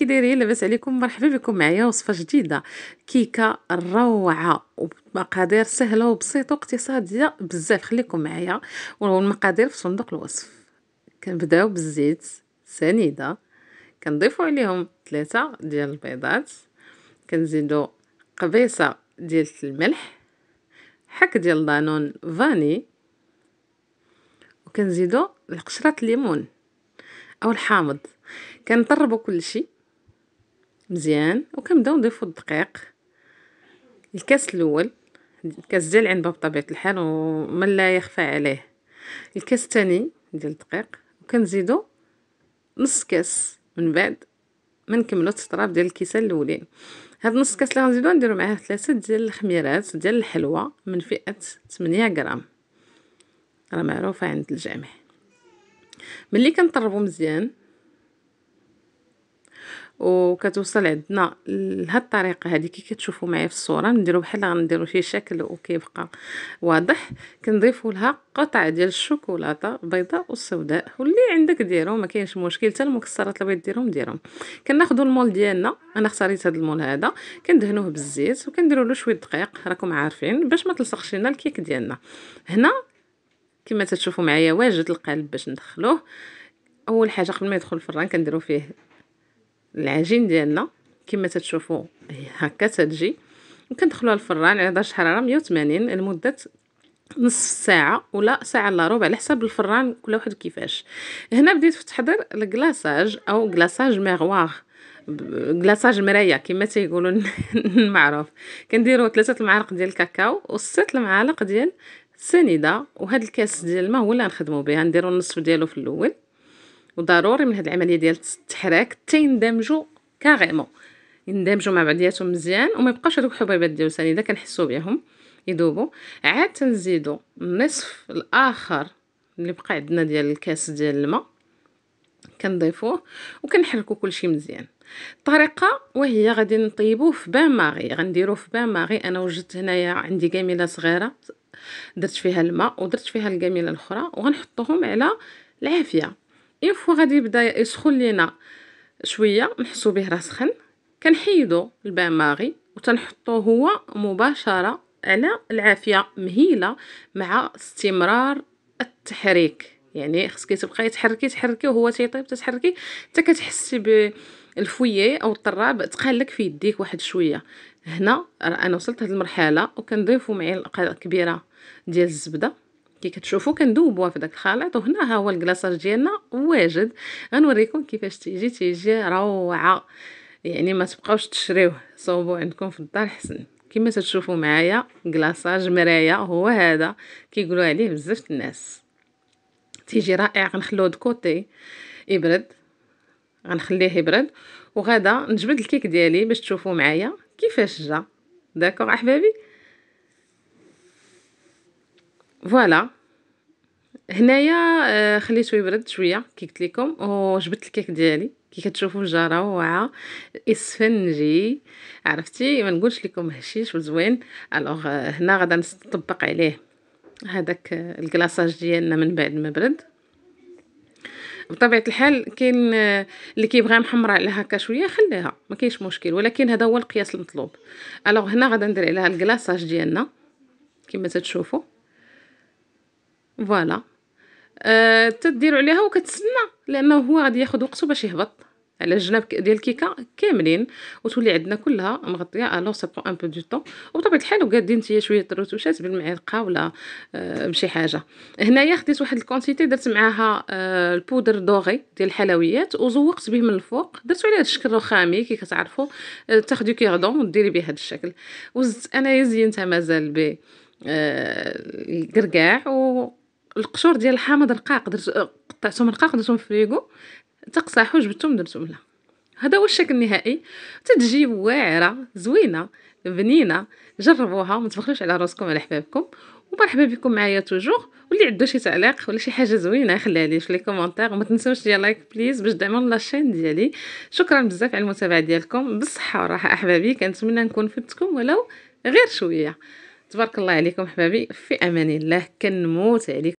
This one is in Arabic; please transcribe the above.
كي دايرين لاباس عليكم مرحبا بكم معايا وصفه جديده كيكه روعه ومقادير سهله وبسيطه واقتصاديه بزاف خليكم معايا والمقادير في صندوق الوصف كنبداو بالزيت سنيده كنضيفوا عليهم ثلاثة ديال البيضات كنزيدو قبيصه ديال الملح حك ديال دانون فاني وكنزيدو القشره الليمون او الحامض كنطربو كلشي مزيان وكنبداو نضيفو الدقيق الكاس الاول الكاس ديال العنبه بطبيعه الحال وما لا يخفى عليه الكاس الثاني ديال الدقيق وكنزيدو نص كاس من بعد ما نكملو التطراب ديال الكيسه الاولين هاد نص كاس اللي غنزيدو نديرو معاه ثلاثه ديال الخميرات ديال الحلوى من فئه 8 غرام راه معروفه عند الجميع ملي كنطربو مزيان وكتوصل عندنا لهاد الطريقه هذه كي كتشوفوا معايا في الصوره نديرو بحال غنديرو شي شكل وكيبقى واضح كنضيفوا لها قطع ديال الشوكولاته بيضاء والسوداء واللي عندك ديرو ما كاينش مشكل حتى المكسرات اللي بغيت ديرهم ديرهم كناخذوا المول ديالنا انا اختاريت هذا المول هذا كندهنوه بالزيت وكنديروا له شويه دقيق راكم عارفين باش ما تلصقش لنا الكيك ديالنا هنا كما تتشوفوا معايا واجد القالب باش ندخلوه اول حاجه قبل ما يدخل الفران كنديروا فيه العجين ديالنا كما تتشوفوا هكا تتجي وكندخلوها الفران على درجه حراره 180 لمده نصف ساعة ولا ساعة الا ربع على حساب الفران كل واحد كيفاش هنا بديت في تحضير الكلاصاج او كلاصاج ميغواغ كلاصاج مرايه كما تيقولوا المعروف كنديروا ثلاثه المعالق ديال الكاكاو وست المعالق ديال السنيده وهذا الكاس ديال الماء هو اللي غنخدموا به نديروا النصف ديالو في الاول وضروري من هاد العمليه ديال التحراك حتى يندمجوا كاريمون يندمجوا مع بعضياتهم مزيان وما يبقاش هذوك الحبيبات ديال السنيده كنحسوا بهم يذوبوا عاد تنزيدوا النصف الاخر اللي بقى عندنا ديال الكاس ديال الماء كنضيفوه وكنحركوا كلشي مزيان الطريقه وهي غادي نطيبوه في بان ماغي غنديروه في بان ماغي انا وجدت هنايا عندي كاميله صغيره درت فيها الماء ودرت فيها الكاميله الاخرى وغنحطوهم على العافيه اون فوا غادي يبدا يسخن لينا شويه نحسو به راه سخن كنحيدو البان ماغي وتنحطوه هو مباشره على العافيه مهيله مع استمرار التحريك يعني خصك تبقاي تحركي تحركي وهو تيطيب تتحركي حتى كتحسي بالفويه او الطراب لك في يديك واحد شويه هنا انا وصلت لهاد المرحله وكنضيفو معلقه كبيره ديال الزبده كي كتشوفوا كندوبوها في داك الخليط وهنا ها هو الكلاصاج ديالنا واجد غنوريكم كيفاش تيجي تيجي روعه يعني ما تبقاوش تشريوه صوبوا عندكم في الدار حسن كما تشوفوا معايا كلاصاج مرايا هو هذا كيقولوا عليه بزاف الناس تيجي رائع غنخلوه دكوتي يبرد غنخليه يبرد وغدا نجبد الكيك ديالي باش تشوفوا معايا كيفاش جا داكوغ احبابي فوالا هنايا آه، خليته يبرد شويه كي قلت لكم وجبت الكيك ديالي كي كتشوفوا الجاره روعه اسفنجي عرفتي ما نقولش لكم هشيش وزوين الوغ آه، هنا غادا نطبق عليه هذاك آه، الكلاصاج ديالنا من بعد ما برد بطبيعه الحال كاين اللي كيبغي محمره عليها هكا شويه خليها ما كاينش مشكل ولكن هذا هو القياس المطلوب الوغ هنا غادا ندير عليها الكلاصاج ديالنا كما تتشوفوا فوالا أه تديروا عليها وكتسنى لانه هو غادي ياخذ وقته باش يهبط على الجناب ديال الكيكه كاملين وتولي عندنا كلها مغطيه الو سي بون ان بو دو طون وبطبيعه الحال وقادين انت شويه الرتوشات بالمعلقه ولا أه بشي حاجه هنايا خديت واحد الكونتيتي درت معاها أه البودر دوغي ديال الحلويات وزوقت به من الفوق درت عليه الشكل رخامي كي كتعرفوا أه تاخدي كيردون وديري به هذا الشكل وزدت انايا زينتها مازال ب أه، الكركاع و القشور ديال الحامض رقاق درت أه، قطعتهم رقاق درتهم في الفريغو تقصاحو جبتهم درتهم لها هذا هو الشكل النهائي تتجي واعره زوينه بنينه جربوها ما تبخلوش على راسكم على حبابكم ومرحبا بكم معايا توجور واللي عنده شي تعليق ولا شي حاجه زوينه خليها لي في لي كومونتير وما تنساوش ديال لايك بليز باش دعموا لاشين ديالي شكرا بزاف على المتابعه ديالكم بالصحه والراحه احبابي كنتمنى نكون فدتكم ولو غير شويه تبارك الله عليكم احبابي في امان الله كنموت عليكم